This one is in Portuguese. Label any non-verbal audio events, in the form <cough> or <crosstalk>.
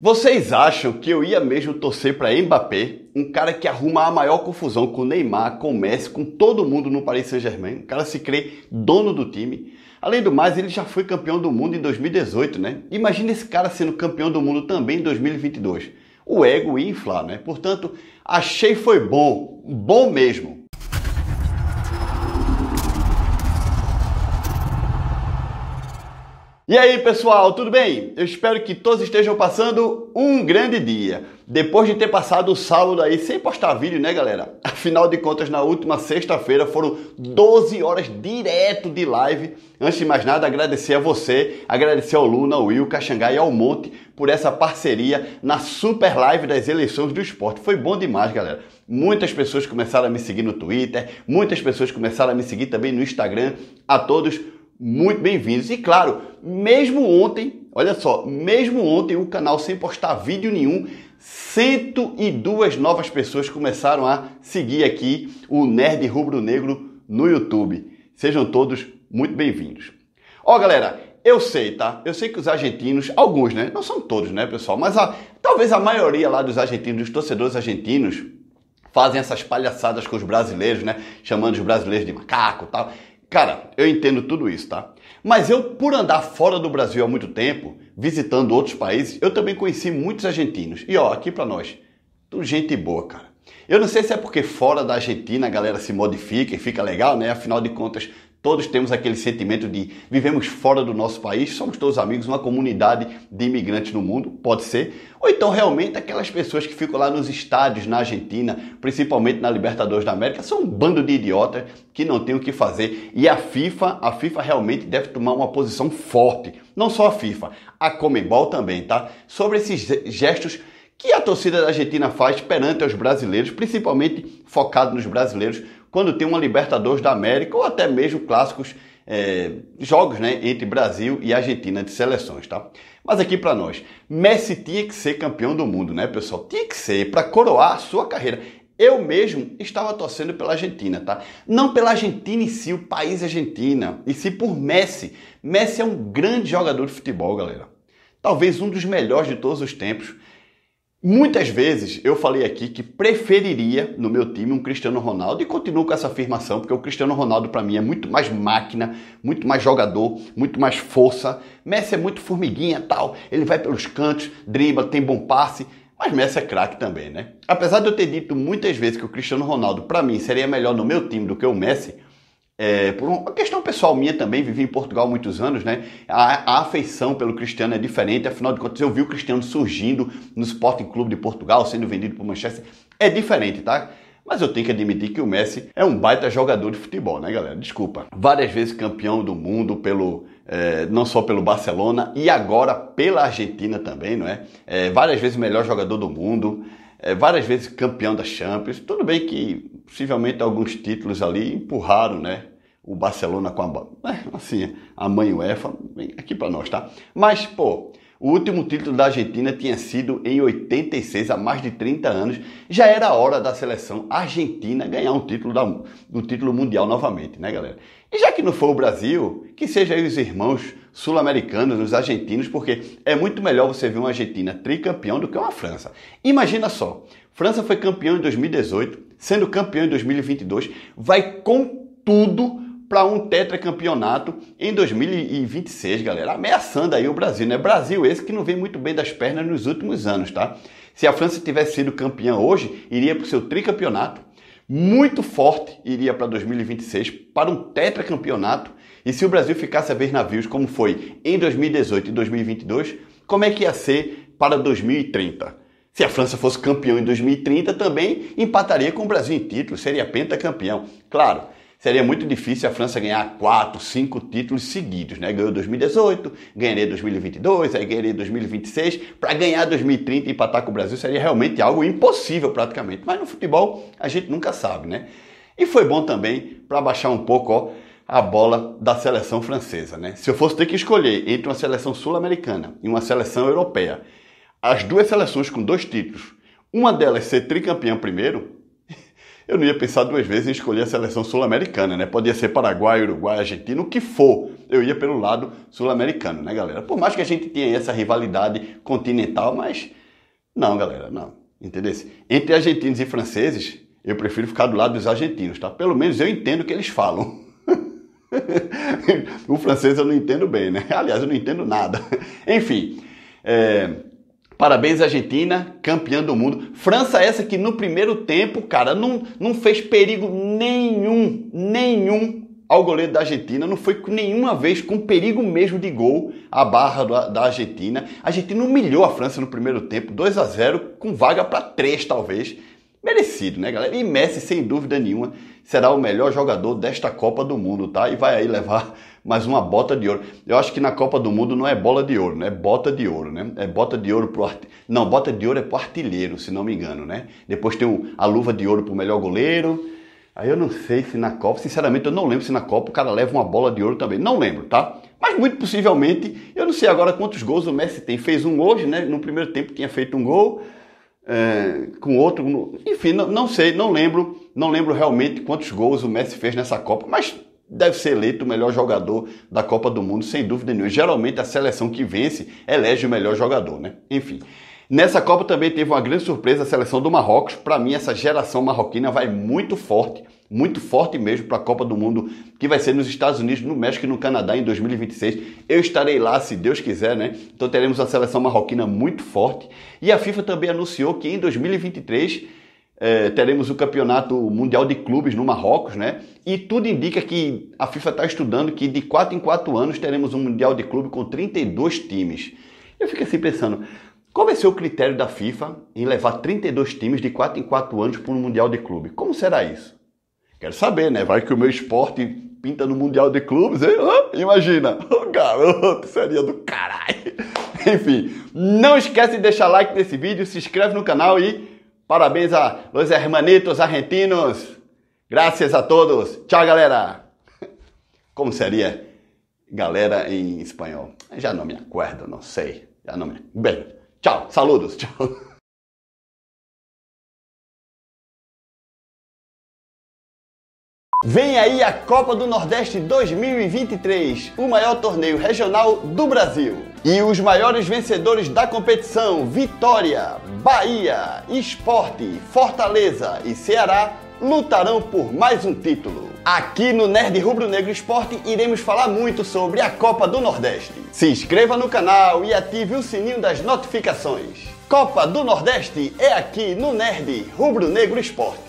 Vocês acham que eu ia mesmo torcer para Mbappé, um cara que arruma a maior confusão com Neymar, com Messi, com todo mundo no Paris Saint-Germain? O cara se crê dono do time. Além do mais, ele já foi campeão do mundo em 2018, né? Imagina esse cara sendo campeão do mundo também em 2022. O ego inflar, né? Portanto, achei foi bom, bom mesmo. E aí, pessoal, tudo bem? Eu espero que todos estejam passando um grande dia. Depois de ter passado o sábado aí sem postar vídeo, né, galera? Afinal de contas, na última sexta-feira foram 12 horas direto de live. Antes de mais nada, agradecer a você, agradecer ao Luna, ao Will, Caxangá e ao Monte por essa parceria na super live das eleições do esporte. Foi bom demais, galera. Muitas pessoas começaram a me seguir no Twitter, muitas pessoas começaram a me seguir também no Instagram. A todos, muito bem-vindos. E claro, mesmo ontem, olha só, mesmo ontem o canal sem postar vídeo nenhum, 102 novas pessoas começaram a seguir aqui o Nerd Rubro Negro no YouTube. Sejam todos muito bem-vindos. Ó, galera, eu sei, tá? Eu sei que os argentinos, alguns, né? Não são todos, né, pessoal? Mas a, talvez a maioria lá dos argentinos, dos torcedores argentinos, fazem essas palhaçadas com os brasileiros, né? Chamando os brasileiros de macaco e tal. Cara, eu entendo tudo isso, tá? Mas eu, por andar fora do Brasil há muito tempo, visitando outros países, eu também conheci muitos argentinos. E ó, aqui para nós, tudo gente boa, cara. Eu não sei se é porque fora da Argentina a galera se modifica e fica legal, né? Afinal de contas, Todos temos aquele sentimento de vivemos fora do nosso país, somos todos amigos, uma comunidade de imigrantes no mundo, pode ser. Ou então realmente aquelas pessoas que ficam lá nos estádios na Argentina, principalmente na Libertadores da América, são um bando de idiotas que não tem o que fazer. E a FIFA, a FIFA realmente deve tomar uma posição forte. Não só a FIFA, a Comembol também, tá? Sobre esses gestos que a torcida da Argentina faz perante os brasileiros, principalmente focado nos brasileiros, quando tem uma Libertadores da América ou até mesmo clássicos é, jogos né, entre Brasil e Argentina de seleções, tá? Mas aqui para nós, Messi tinha que ser campeão do mundo, né, pessoal? Tinha que ser para coroar a sua carreira. Eu mesmo estava torcendo pela Argentina, tá? Não pela Argentina em si, o país Argentina, e sim por Messi. Messi é um grande jogador de futebol, galera. Talvez um dos melhores de todos os tempos. Muitas vezes eu falei aqui que preferiria no meu time um Cristiano Ronaldo e continuo com essa afirmação, porque o Cristiano Ronaldo para mim é muito mais máquina, muito mais jogador, muito mais força. Messi é muito formiguinha, tal, ele vai pelos cantos, dribla, tem bom passe, mas Messi é craque também, né? Apesar de eu ter dito muitas vezes que o Cristiano Ronaldo para mim seria melhor no meu time do que o Messi, é, por uma questão pessoal minha também, vivi em Portugal muitos anos, né? A, a, afeição pelo Cristiano é diferente, afinal de contas, eu vi o Cristiano surgindo no Sporting Clube de Portugal, sendo vendido para Manchester, é diferente, tá? Mas eu tenho que admitir que o Messi é um baita jogador de futebol, né, galera? Desculpa. Várias vezes campeão do mundo pelo é, não só pelo Barcelona e agora pela Argentina também, não é? é várias vezes melhor jogador do mundo é, várias vezes campeão da Champions. Tudo bem que possivelmente alguns títulos ali empurraram, né? O Barcelona com a. Né, assim, a mãe UEFA, vem aqui para nós, tá? Mas, pô, o último título da Argentina tinha sido em 86, há mais de 30 anos. Já era hora da seleção argentina ganhar um título, da, um título mundial novamente, né, galera? E já que não foi o Brasil, que sejam os irmãos sul-americanos, nos argentinos, porque é muito melhor você ver uma Argentina tricampeão do que uma França. Imagina só, França foi campeão em 2018, sendo campeão em 2022, vai com tudo para um tetracampeonato em 2026, galera, ameaçando aí o Brasil, né? Brasil esse que não vem muito bem das pernas nos últimos anos, tá? Se a França tivesse sido campeã hoje, iria para o seu tricampeonato, muito forte, iria para 2026, para um tetracampeonato e se o Brasil ficasse a ver navios como foi em 2018 e 2022, como é que ia ser para 2030? Se a França fosse campeão em 2030, também empataria com o Brasil em título, seria pentacampeão. Claro, seria muito difícil a França ganhar quatro, cinco títulos seguidos, né? Ganhou 2018, ganharia 2022, aí ganharia 2026. Para ganhar 2030 e empatar com o Brasil seria realmente algo impossível praticamente. Mas no futebol a gente nunca sabe, né? E foi bom também para baixar um pouco, ó, a bola da seleção francesa, né? Se eu fosse ter que escolher entre uma seleção sul-americana e uma seleção europeia, as duas seleções com dois títulos, uma delas ser tricampeã primeiro, <laughs> eu não ia pensar duas vezes em escolher a seleção sul-americana, né? Podia ser Paraguai, Uruguai, Argentina, o que for. Eu ia pelo lado sul-americano, né, galera? Por mais que a gente tenha essa rivalidade continental, mas não, galera, não. Entendeu? Entre argentinos e franceses, eu prefiro ficar do lado dos argentinos, tá? Pelo menos eu entendo o que eles falam. <laughs> <laughs> o francês eu não entendo bem, né? <laughs> Aliás, eu não entendo nada. <laughs> Enfim, é, Parabéns, Argentina, campeã do mundo. França, essa que no primeiro tempo, cara, não, não fez perigo nenhum, nenhum ao goleiro da Argentina. Não foi nenhuma vez com perigo mesmo de gol a barra da, da Argentina. A Argentina humilhou a França no primeiro tempo, 2 a 0 com vaga para 3 talvez merecido, né, galera? E Messi, sem dúvida nenhuma, será o melhor jogador desta Copa do Mundo, tá? E vai aí levar <laughs> mais uma bota de ouro. Eu acho que na Copa do Mundo não é bola de ouro, né? É bota de ouro, né? É bota de ouro pro art... não, bota de ouro é pro artilheiro, se não me engano, né? Depois tem a luva de ouro pro melhor goleiro. Aí eu não sei se na Copa, sinceramente eu não lembro se na Copa o cara leva uma bola de ouro também. Não lembro, tá? Mas muito possivelmente, eu não sei agora quantos gols o Messi tem. Fez um hoje, né? No primeiro tempo tinha feito um gol. É, com outro. Enfim, não, não, sei, não lembro, não lembro realmente quantos gols o Messi fez nessa Copa, mas deve ser eleito o melhor jogador da Copa do Mundo, sem dúvida nenhuma. Geralmente a seleção que vence elege o melhor jogador, né? Enfim. Nessa Copa também teve uma grande surpresa a seleção do Marrocos. Para mim, essa geração marroquina vai muito forte muito forte mesmo para a Copa do Mundo, que vai ser nos Estados Unidos, no México e no Canadá em 2026. Eu estarei lá, se Deus quiser, né? Então teremos a seleção marroquina muito forte. E a FIFA também anunciou que em 2023 eh, teremos o campeonato mundial de clubes no Marrocos, né? E tudo indica que a FIFA está estudando que de 4 em 4 anos teremos um mundial de clube com 32 times. Eu fico assim pensando, qual vai ser o critério da FIFA em levar 32 times de 4 em 4 anos para um mundial de clube? Como será isso? Quero saber, né? Vai que o meu esporte pinta no Mundial de Clubes, hein? imagina! <laughs> O oh, garoto seria do caralho! <laughs> Enfim, não esquece de deixar like nesse vídeo, se inscreve no canal e parabéns a los hermanitos argentinos! Graças a todos! Tchau, galera! <laughs> Como seria galera em espanhol? Já não me acordo, não sei. Já não me... Bem, tchau, saludos, tchau! Vem aí a Copa do Nordeste 2023, o maior torneio regional do Brasil. E os maiores vencedores da competição, Vitória, Bahia, Esporte, Fortaleza e Ceará, lutarão por mais um título. Aqui no Nerd Rubro Negro Esporte iremos falar muito sobre a Copa do Nordeste. Se inscreva no canal e ative o sininho das notificações. Copa do Nordeste é aqui no Nerd Rubro Negro Esporte.